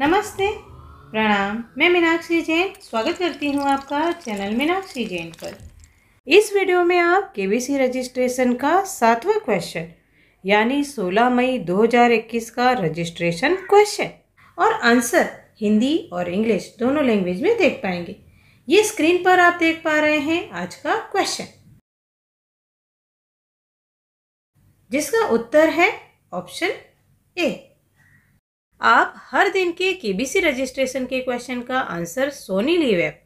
नमस्ते प्रणाम मैं मीनाक्षी जैन स्वागत करती हूँ आपका चैनल मीनाक्षी जैन पर इस वीडियो में आप केबीसी रजिस्ट्रेशन का सातवां क्वेश्चन यानी 16 मई 2021 का रजिस्ट्रेशन क्वेश्चन और आंसर हिंदी और इंग्लिश दोनों लैंग्वेज में देख पाएंगे ये स्क्रीन पर आप देख पा रहे हैं आज का क्वेश्चन जिसका उत्तर है ऑप्शन ए आप हर दिन के केबीसी रजिस्ट्रेशन के क्वेश्चन का आंसर सोनी लीव ऐप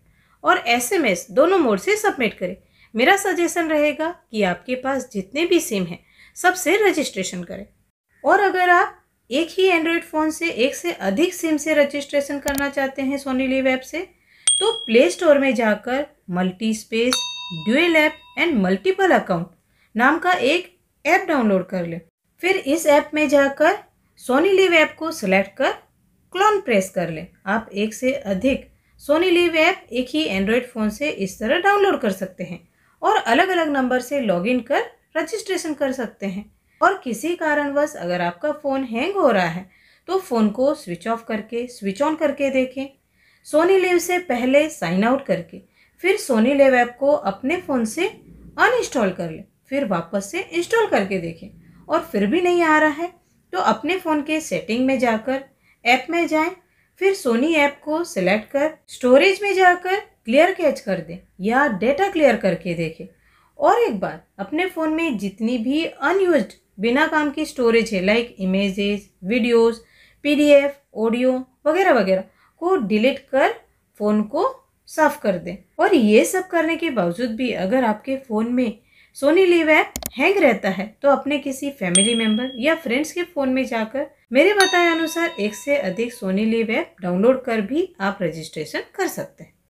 और एसएमएस दोनों मोड से सबमिट करें मेरा सजेशन रहेगा कि आपके पास जितने भी सिम हैं सबसे रजिस्ट्रेशन करें और अगर आप एक ही एंड्रॉयड फ़ोन से एक से अधिक सिम से रजिस्ट्रेशन करना चाहते हैं सोनी लीव ऐप से तो प्ले स्टोर में जाकर multi space dual app and multiple account नाम का एक ऐप डाउनलोड कर लें फिर इस ऐप में जाकर सोनी लिव ऐप को सिलेक्ट कर क्लोन प्रेस कर लें आप एक से अधिक सोनी लिव ऐप एक ही एंड्रॉयड फ़ोन से इस तरह डाउनलोड कर सकते हैं और अलग अलग नंबर से लॉगिन कर रजिस्ट्रेशन कर सकते हैं और किसी कारणवश अगर आपका फ़ोन हैंग हो रहा है तो फ़ोन को स्विच ऑफ करके स्विच ऑन करके देखें सोनी लिव से पहले साइन आउट करके फिर सोनी लिव ऐप को अपने फ़ोन से अनइंस्टॉल कर लें फिर वापस से इंस्टॉल करके देखें और फिर भी नहीं आ रहा है तो अपने फ़ोन के सेटिंग में जाकर ऐप में जाएं फिर सोनी ऐप को सिलेक्ट कर स्टोरेज में जाकर क्लियर कैच कर दें या डेटा क्लियर करके देखें और एक बार अपने फ़ोन में जितनी भी अनयूज बिना काम की स्टोरेज है like images videos PDF audio वगैरह वगैरह को डिलीट कर फ़ोन को साफ कर दें और ये सब करने के बावजूद भी अगर आपके फ़ोन में सोनी लीव ऐप हैंग रहता है तो अपने किसी फैमिली मेंबर या फ्रेंड्स के फ़ोन में जाकर मेरे बताए अनुसार एक से अधिक सोनी लीव ऐप डाउनलोड कर भी आप रजिस्ट्रेशन कर सकते हैं